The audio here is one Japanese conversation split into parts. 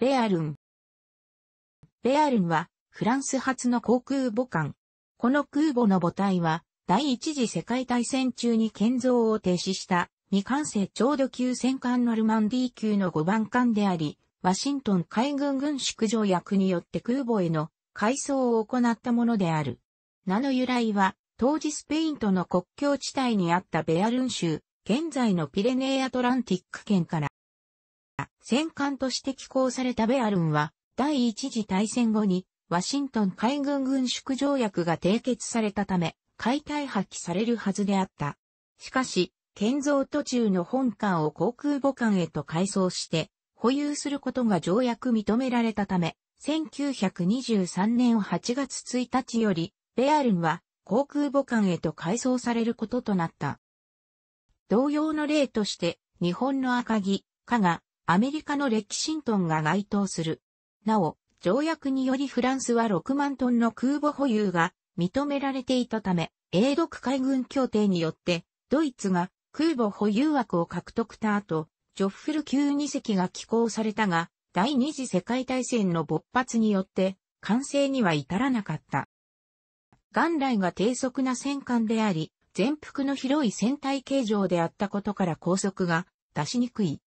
ベアルン。ベアルンは、フランス発の航空母艦。この空母の母体は、第一次世界大戦中に建造を停止した、未完成ちょうど級戦艦ノルマンディー級の5番艦であり、ワシントン海軍軍縮条約によって空母への改装を行ったものである。名の由来は、当時スペインとの国境地帯にあったベアルン州、現在のピレネーアトランティック圏から、戦艦として寄港されたベアルンは、第一次大戦後に、ワシントン海軍軍縮条約が締結されたため、解体破棄されるはずであった。しかし、建造途中の本艦を航空母艦へと改装して、保有することが条約認められたため、1923年8月1日より、ベアルンは航空母艦へと改装されることとなった。同様の例として、日本の赤城、加賀、アメリカのレキシントンが該当する。なお、条約によりフランスは6万トンの空母保有が認められていたため、英独海軍協定によって、ドイツが空母保有枠を獲得た後、ジョッフル級2隻が寄港されたが、第二次世界大戦の勃発によって、完成には至らなかった。元来が低速な戦艦であり、全幅の広い船体形状であったことから拘束が出しにくい。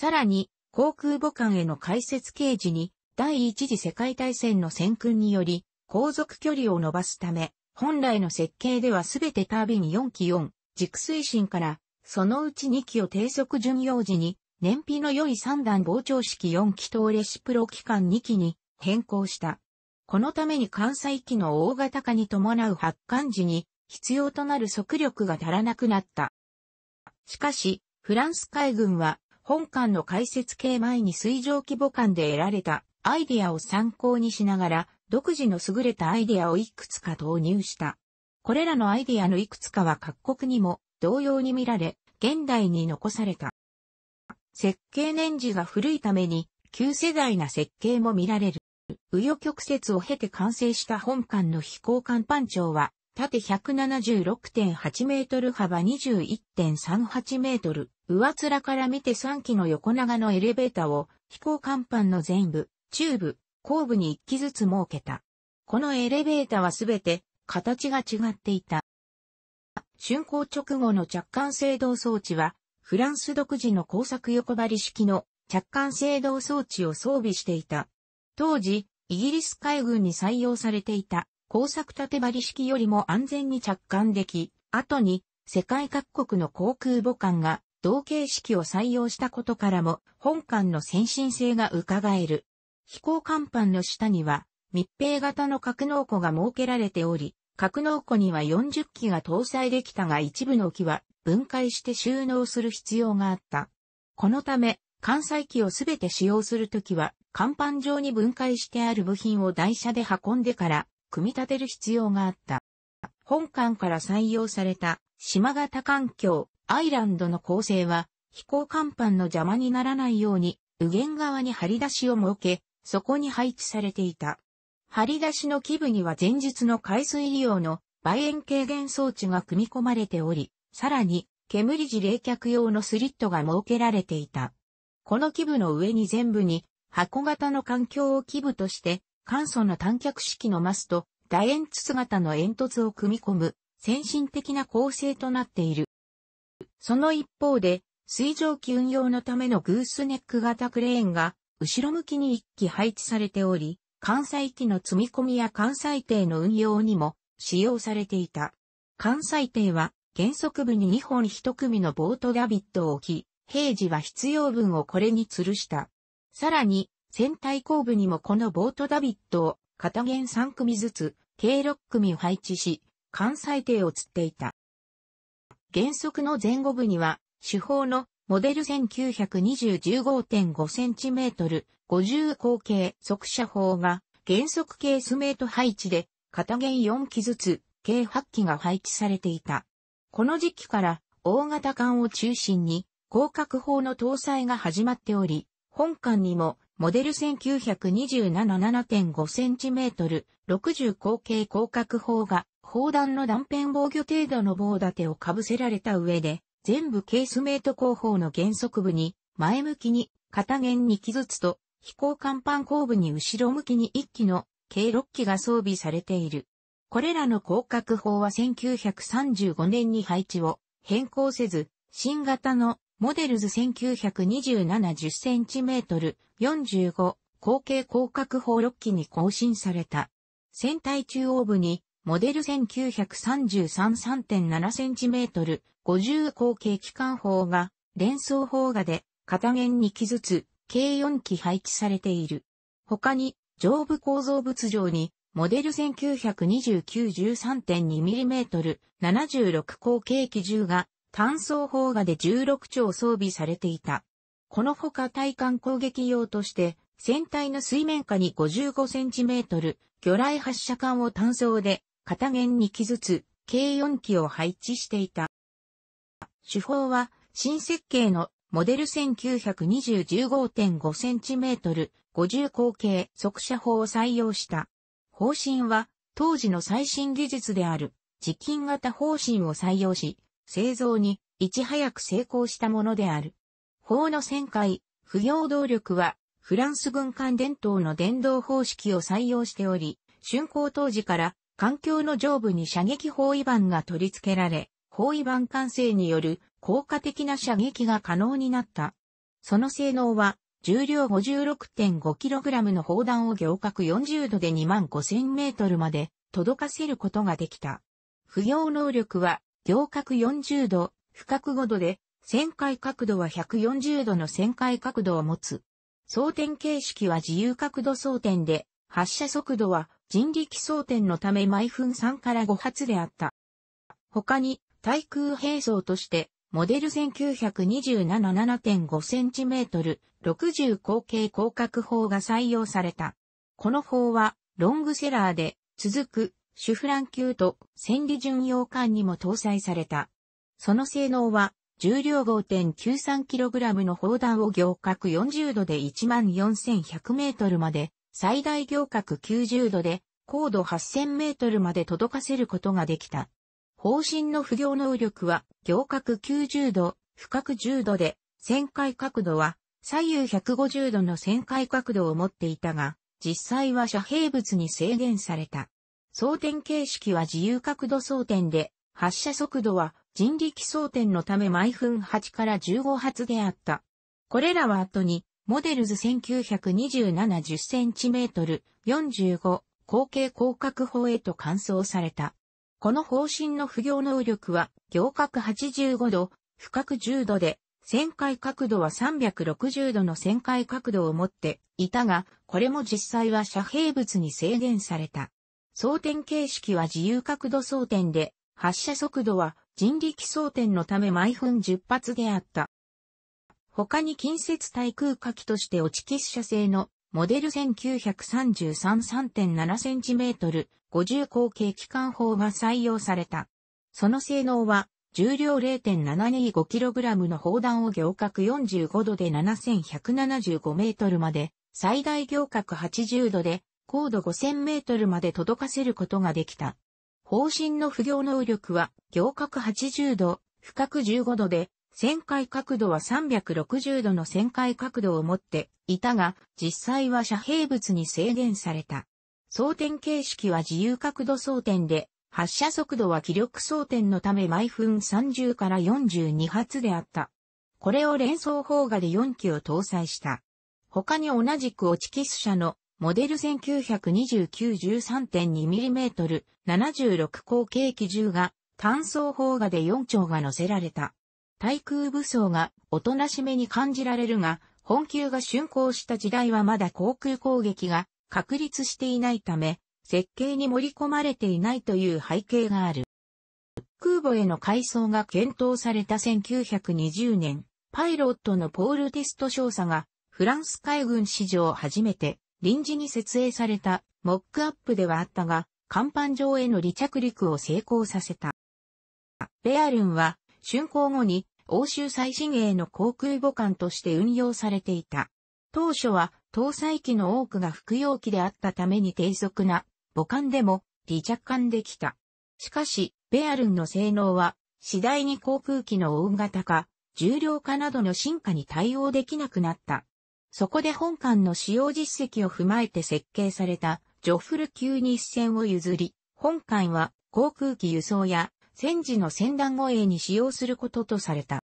さらに、航空母艦への開設掲示に、第一次世界大戦の戦訓により、航続距離を伸ばすため、本来の設計ではすべてタービン4機4、軸推進から、そのうち2機を低速巡洋時に、燃費の良い3段膨張式4気筒レシプロ機関2機に変更した。このために関西機の大型化に伴う発艦時に必要となる速力が足らなくなった。しかし、フランス海軍は本館の開設系前に水上規模館で得られたアイデアを参考にしながら、独自の優れたアイデアをいくつか投入した。これらのアイデアのいくつかは各国にも同様に見られ、現代に残された。設計年次が古いために、旧世代な設計も見られる。紆余曲折を経て完成した本館の飛行艦班長は、縦176.8メートル幅21.38メートル、上面から見て3機の横長のエレベーターを飛行甲板の全部、中部、後部に1機ずつ設けた。このエレベーターはすべて形が違っていた。竣工直後の着艦制動装置は、フランス独自の工作横張り式の着艦制動装置を装備していた。当時、イギリス海軍に採用されていた工作縦張り式よりも安全に着艦でき、後に世界各国の航空母艦が同型式を採用したことからも本艦の先進性が伺える。飛行甲板の下には密閉型の格納庫が設けられており、格納庫には40機が搭載できたが一部の機は分解して収納する必要があった。このため、艦載機をすべて使用するときは、甲板上に分解してある部品を台車で運んでから組み立てる必要があった。本艦から採用された島型環境、アイランドの構成は、飛行甲板の邪魔にならないように、右舷側に張り出しを設け、そこに配置されていた。張り出しの基部には前述の海水利用の倍円軽減装置が組み込まれており、さらに、煙時冷却用のスリットが設けられていた。この基部の上に全部に、箱型の環境を基部として簡素な短脚式のマスと楕円筒型の煙突を組み込む先進的な構成となっている。その一方で、水蒸気運用のためのグースネック型クレーンが後ろ向きに一機配置されており、関西機の積み込みや関西艇の運用にも使用されていた。関西艇は原則部に2本1組のボートダビットを置き、平時は必要分をこれに吊るした。さらに、船体後部にもこのボートダビットを片弦3組ずつ、計6組を配置し、艦載艇を釣っていた。原則の前後部には、主砲のモデル1920-15.5センチメートル、50口径速射砲が原則ケースメート配置で、片弦4機ずつ、計8機が配置されていた。この時期から大型艦を中心に、広角砲の搭載が始まっており、本艦にもモデル1927.5センチメートル、60口径広角砲が、砲弾の断片防御程度の棒立てを被せられた上で、全部ケースメイト後方の原則部に、前向きに、片弦に傷ずつと、飛行甲板後部に後ろ向きに1機の、計6機が装備されている。これらの広角砲は1935年に配置を変更せず、新型のモデルズ 192710cm 45後継広角砲6機に更新された。船体中央部にモデル 1933.3.7cm 50後継機関砲が連装砲画で片面2機ずつ計4機配置されている。他に上部構造物上にモデル 1929-13.2mm 76口径機銃が単装砲画で16丁装備されていた。このほか対艦攻撃用として、船体の水面下に 55cm、魚雷発射管を単装で、片弦に傷ずつ、計4機を配置していた。手法は、新設計のモデル1920-15.5センチメートル50口径速射砲を採用した。方針は当時の最新技術である実金型方針を採用し、製造にいち早く成功したものである。法の旋回、不要動力は、フランス軍艦伝統の伝導方式を採用しており、竣工当時から、環境の上部に射撃包囲板が取り付けられ、包囲板完成による効果的な射撃が可能になった。その性能は、重量 56.5kg の砲弾を行角40度で2万5000メートルまで届かせることができた。不要能力は、行角40度、深く5度で旋回角度は140度の旋回角度を持つ。装填形式は自由角度装填で、発射速度は人力装填のため毎分3から5発であった。他に、対空兵装として、モデル 1927.7.5cm、60口径広角砲が採用された。この砲は、ロングセラーで、続く、シュフラン級と、戦利巡洋艦にも搭載された。その性能は、重量 5.93kg の砲弾を行角40度で14100メートルまで、最大行角90度で高度8000メートルまで届かせることができた。方針の不行能力は行角90度、深く10度で、旋回角度は左右150度の旋回角度を持っていたが、実際は遮蔽物に制限された。装填形式は自由角度装填で、発射速度は人力装填のため毎分8から15発であった。これらは後に、モデルズ1927 10cm 45後継広角砲へと換装された。この方針の不行能力は、行角85度、深角10度で、旋回角度は360度の旋回角度を持っていたが、これも実際は遮蔽物に制限された。装填形式は自由角度装填で、発射速度は人力装填のため毎分10発であった。他に近接対空火器として落ちし射製のモデル 1933.3.7cm 50口径機関砲が採用された。その性能は重量 0.725kg の砲弾を行角45度で 7175m まで、最大行角80度で高度 5000m まで届かせることができた。方針の不行能力は、行角80度、不角15度で、旋回角度は360度の旋回角度を持っていたが、実際は遮蔽物に制限された。装填形式は自由角度装填で、発射速度は気力装填のため毎分30から42発であった。これを連装砲画で4機を搭載した。他に同じくオチキス社のモデル 1929-13.2mm 76口径機銃が単装砲画で4丁が乗せられた。対空武装がおとなしめに感じられるが、本級が竣工した時代はまだ航空攻撃が確立していないため、設計に盛り込まれていないという背景がある。空母への改装が検討された1920年、パイロットのポール・テスト少佐が、フランス海軍史上初めて臨時に設営されたモックアップではあったが、甲板上への離着陸を成功させた。ベアルンは、竣工後に欧州最新鋭の航空母艦として運用されていた。当初は搭載機の多くが服用機であったために低速な母艦でも離着艦できた。しかし、ベアルンの性能は次第に航空機の大型化、重量化などの進化に対応できなくなった。そこで本艦の使用実績を踏まえて設計されたジョフル級に一線を譲り、本艦は航空機輸送や戦時の船団護衛に使用することとされた。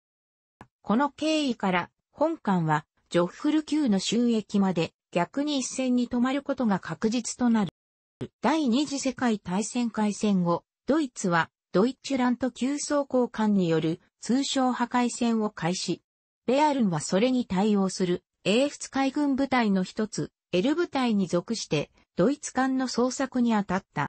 この経緯から本艦はジョフル級の収益まで逆に一線に止まることが確実となる。第二次世界大戦開戦後、ドイツはドイッチュラント急走行艦による通称破壊戦を開始。ベアルンはそれに対応する英仏海軍部隊の一つ、L 部隊に属してドイツ艦の捜索に当たった。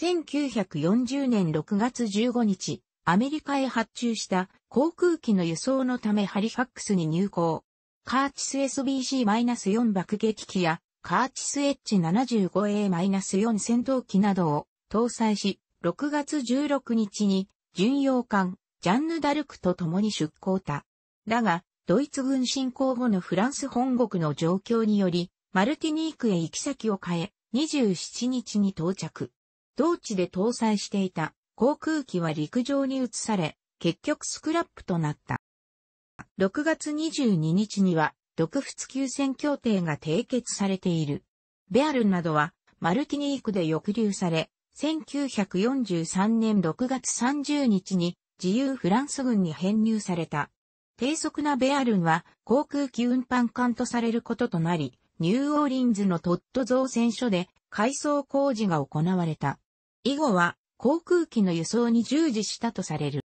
1940年6月15日、アメリカへ発注した航空機の輸送のためハリファックスに入港。カーチス SBC-4 爆撃機やカーチス H75A-4 戦闘機などを搭載し、6月16日に巡洋艦ジャンヌ・ダルクと共に出港た。だが、ドイツ軍侵攻後のフランス本国の状況により、マルティニークへ行き先を変え、27日に到着。同地で搭載していた航空機は陸上に移され、結局スクラップとなった。6月22日には、独仏休戦協定が締結されている。ベアルンなどは、マルティニークで抑留され、1943年6月30日に自由フランス軍に編入された。低速なベアルンは航空機運搬艦とされることとなり、ニューオーリンズのトット造船所で改装工事が行われた。以後は航空機の輸送に従事したとされる。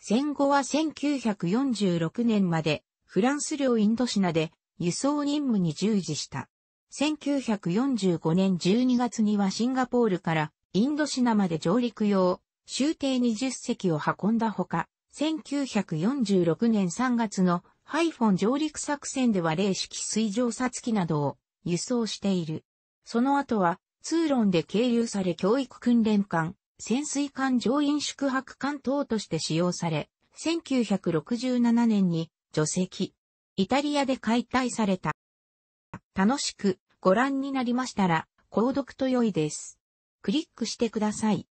戦後は1946年までフランス領インドシナで輸送任務に従事した。1945年12月にはシンガポールからインドシナまで上陸用、終艇20隻を運んだほか、1946年3月のハイフォン上陸作戦では零式水上殺機などを輸送している。その後は、通論で経由され教育訓練艦、潜水艦乗員宿泊艦等として使用され、1967年に除籍。イタリアで解体された。楽しくご覧になりましたら、購読と良いです。クリックしてください。